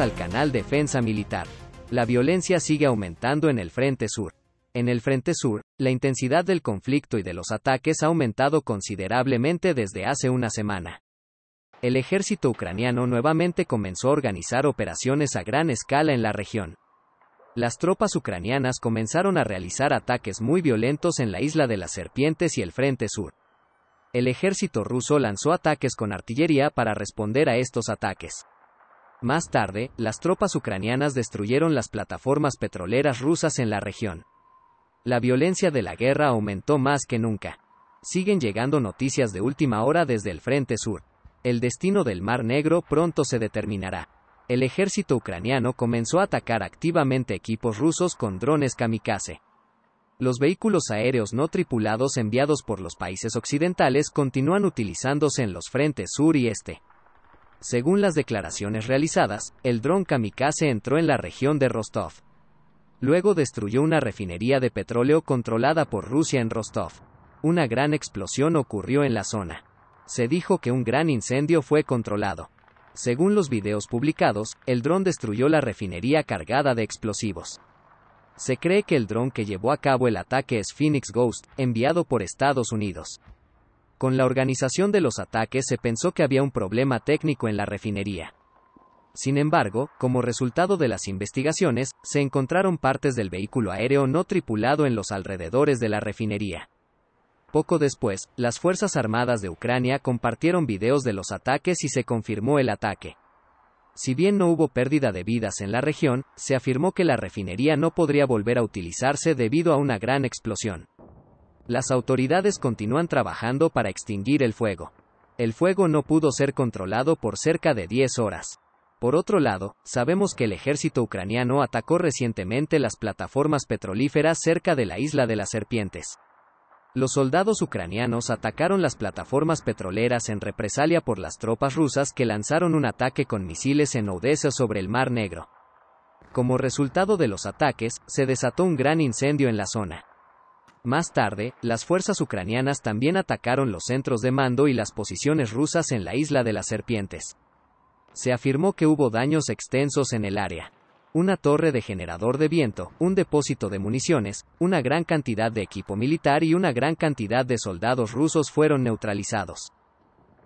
al canal Defensa Militar. La violencia sigue aumentando en el Frente Sur. En el Frente Sur, la intensidad del conflicto y de los ataques ha aumentado considerablemente desde hace una semana. El ejército ucraniano nuevamente comenzó a organizar operaciones a gran escala en la región. Las tropas ucranianas comenzaron a realizar ataques muy violentos en la isla de las serpientes y el Frente Sur. El ejército ruso lanzó ataques con artillería para responder a estos ataques. Más tarde, las tropas ucranianas destruyeron las plataformas petroleras rusas en la región. La violencia de la guerra aumentó más que nunca. Siguen llegando noticias de última hora desde el Frente Sur. El destino del Mar Negro pronto se determinará. El ejército ucraniano comenzó a atacar activamente equipos rusos con drones kamikaze. Los vehículos aéreos no tripulados enviados por los países occidentales continúan utilizándose en los frentes sur y este. Según las declaraciones realizadas, el dron kamikaze entró en la región de Rostov. Luego destruyó una refinería de petróleo controlada por Rusia en Rostov. Una gran explosión ocurrió en la zona. Se dijo que un gran incendio fue controlado. Según los videos publicados, el dron destruyó la refinería cargada de explosivos. Se cree que el dron que llevó a cabo el ataque es Phoenix Ghost, enviado por Estados Unidos. Con la organización de los ataques se pensó que había un problema técnico en la refinería. Sin embargo, como resultado de las investigaciones, se encontraron partes del vehículo aéreo no tripulado en los alrededores de la refinería. Poco después, las Fuerzas Armadas de Ucrania compartieron videos de los ataques y se confirmó el ataque. Si bien no hubo pérdida de vidas en la región, se afirmó que la refinería no podría volver a utilizarse debido a una gran explosión. Las autoridades continúan trabajando para extinguir el fuego. El fuego no pudo ser controlado por cerca de 10 horas. Por otro lado, sabemos que el ejército ucraniano atacó recientemente las plataformas petrolíferas cerca de la isla de las serpientes. Los soldados ucranianos atacaron las plataformas petroleras en represalia por las tropas rusas que lanzaron un ataque con misiles en Odessa sobre el Mar Negro. Como resultado de los ataques, se desató un gran incendio en la zona. Más tarde, las fuerzas ucranianas también atacaron los centros de mando y las posiciones rusas en la isla de las serpientes. Se afirmó que hubo daños extensos en el área. Una torre de generador de viento, un depósito de municiones, una gran cantidad de equipo militar y una gran cantidad de soldados rusos fueron neutralizados.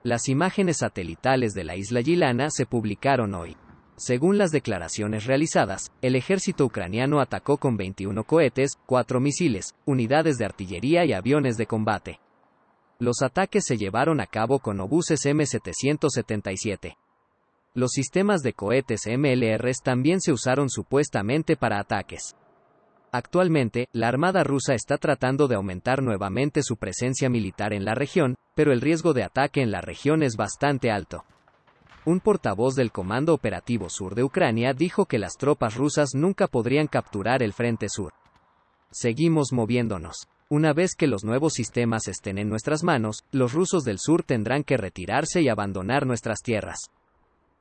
Las imágenes satelitales de la isla Yilana se publicaron hoy. Según las declaraciones realizadas, el ejército ucraniano atacó con 21 cohetes, 4 misiles, unidades de artillería y aviones de combate. Los ataques se llevaron a cabo con obuses M777. Los sistemas de cohetes MLRs también se usaron supuestamente para ataques. Actualmente, la Armada rusa está tratando de aumentar nuevamente su presencia militar en la región, pero el riesgo de ataque en la región es bastante alto. Un portavoz del Comando Operativo Sur de Ucrania dijo que las tropas rusas nunca podrían capturar el Frente Sur. Seguimos moviéndonos. Una vez que los nuevos sistemas estén en nuestras manos, los rusos del sur tendrán que retirarse y abandonar nuestras tierras.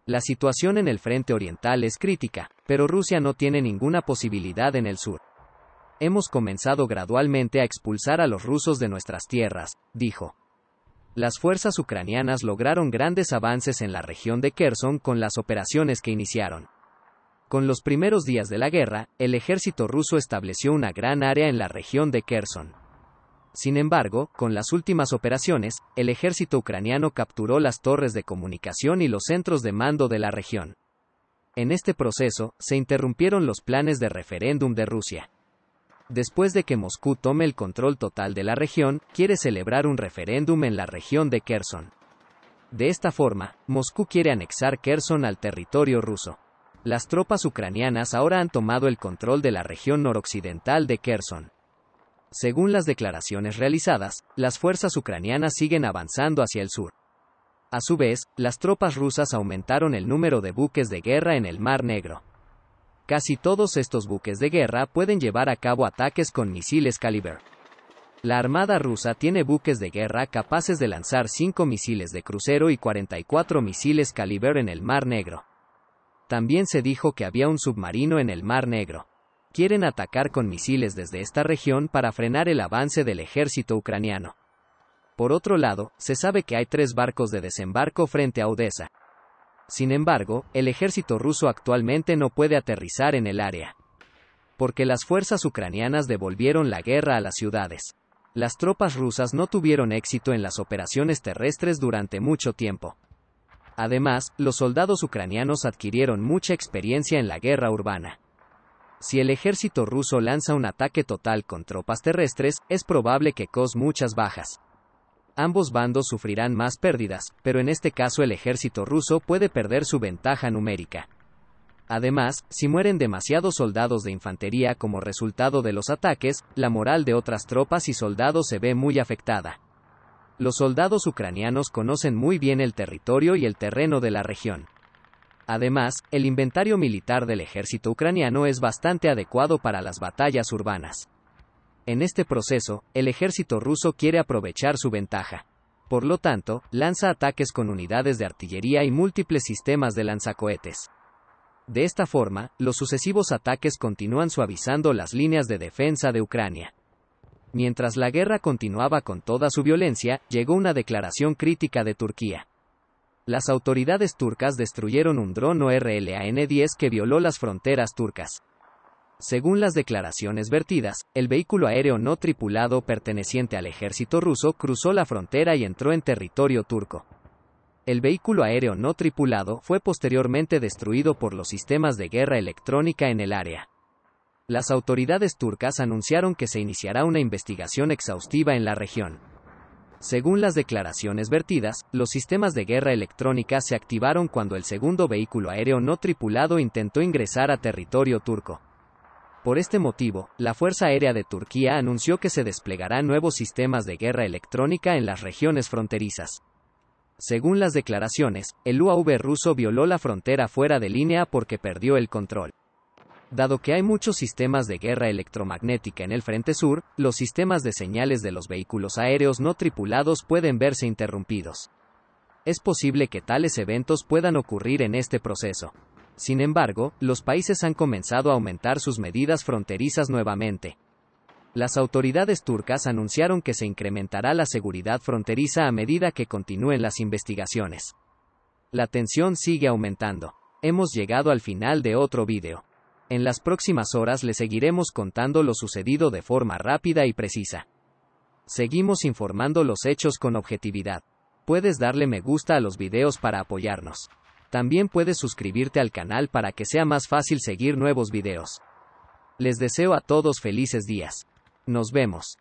La situación en el frente oriental es crítica, pero Rusia no tiene ninguna posibilidad en el sur. Hemos comenzado gradualmente a expulsar a los rusos de nuestras tierras, dijo las fuerzas ucranianas lograron grandes avances en la región de Kherson con las operaciones que iniciaron. Con los primeros días de la guerra, el ejército ruso estableció una gran área en la región de Kherson. Sin embargo, con las últimas operaciones, el ejército ucraniano capturó las torres de comunicación y los centros de mando de la región. En este proceso, se interrumpieron los planes de referéndum de Rusia después de que Moscú tome el control total de la región, quiere celebrar un referéndum en la región de Kherson. De esta forma, Moscú quiere anexar Kherson al territorio ruso. Las tropas ucranianas ahora han tomado el control de la región noroccidental de Kherson. Según las declaraciones realizadas, las fuerzas ucranianas siguen avanzando hacia el sur. A su vez, las tropas rusas aumentaron el número de buques de guerra en el Mar Negro. Casi todos estos buques de guerra pueden llevar a cabo ataques con misiles Caliber. La Armada rusa tiene buques de guerra capaces de lanzar 5 misiles de crucero y 44 misiles Caliber en el Mar Negro. También se dijo que había un submarino en el Mar Negro. Quieren atacar con misiles desde esta región para frenar el avance del ejército ucraniano. Por otro lado, se sabe que hay tres barcos de desembarco frente a Odessa, sin embargo, el ejército ruso actualmente no puede aterrizar en el área. Porque las fuerzas ucranianas devolvieron la guerra a las ciudades. Las tropas rusas no tuvieron éxito en las operaciones terrestres durante mucho tiempo. Además, los soldados ucranianos adquirieron mucha experiencia en la guerra urbana. Si el ejército ruso lanza un ataque total con tropas terrestres, es probable que cause muchas bajas ambos bandos sufrirán más pérdidas, pero en este caso el ejército ruso puede perder su ventaja numérica. Además, si mueren demasiados soldados de infantería como resultado de los ataques, la moral de otras tropas y soldados se ve muy afectada. Los soldados ucranianos conocen muy bien el territorio y el terreno de la región. Además, el inventario militar del ejército ucraniano es bastante adecuado para las batallas urbanas. En este proceso, el ejército ruso quiere aprovechar su ventaja. Por lo tanto, lanza ataques con unidades de artillería y múltiples sistemas de lanzacohetes. De esta forma, los sucesivos ataques continúan suavizando las líneas de defensa de Ucrania. Mientras la guerra continuaba con toda su violencia, llegó una declaración crítica de Turquía. Las autoridades turcas destruyeron un dron rlan 10 que violó las fronteras turcas. Según las declaraciones vertidas, el vehículo aéreo no tripulado perteneciente al ejército ruso cruzó la frontera y entró en territorio turco. El vehículo aéreo no tripulado fue posteriormente destruido por los sistemas de guerra electrónica en el área. Las autoridades turcas anunciaron que se iniciará una investigación exhaustiva en la región. Según las declaraciones vertidas, los sistemas de guerra electrónica se activaron cuando el segundo vehículo aéreo no tripulado intentó ingresar a territorio turco. Por este motivo, la Fuerza Aérea de Turquía anunció que se desplegarán nuevos sistemas de guerra electrónica en las regiones fronterizas. Según las declaraciones, el UAV ruso violó la frontera fuera de línea porque perdió el control. Dado que hay muchos sistemas de guerra electromagnética en el frente sur, los sistemas de señales de los vehículos aéreos no tripulados pueden verse interrumpidos. Es posible que tales eventos puedan ocurrir en este proceso. Sin embargo, los países han comenzado a aumentar sus medidas fronterizas nuevamente. Las autoridades turcas anunciaron que se incrementará la seguridad fronteriza a medida que continúen las investigaciones. La tensión sigue aumentando. Hemos llegado al final de otro vídeo. En las próximas horas le seguiremos contando lo sucedido de forma rápida y precisa. Seguimos informando los hechos con objetividad. Puedes darle me gusta a los videos para apoyarnos. También puedes suscribirte al canal para que sea más fácil seguir nuevos videos. Les deseo a todos felices días. Nos vemos.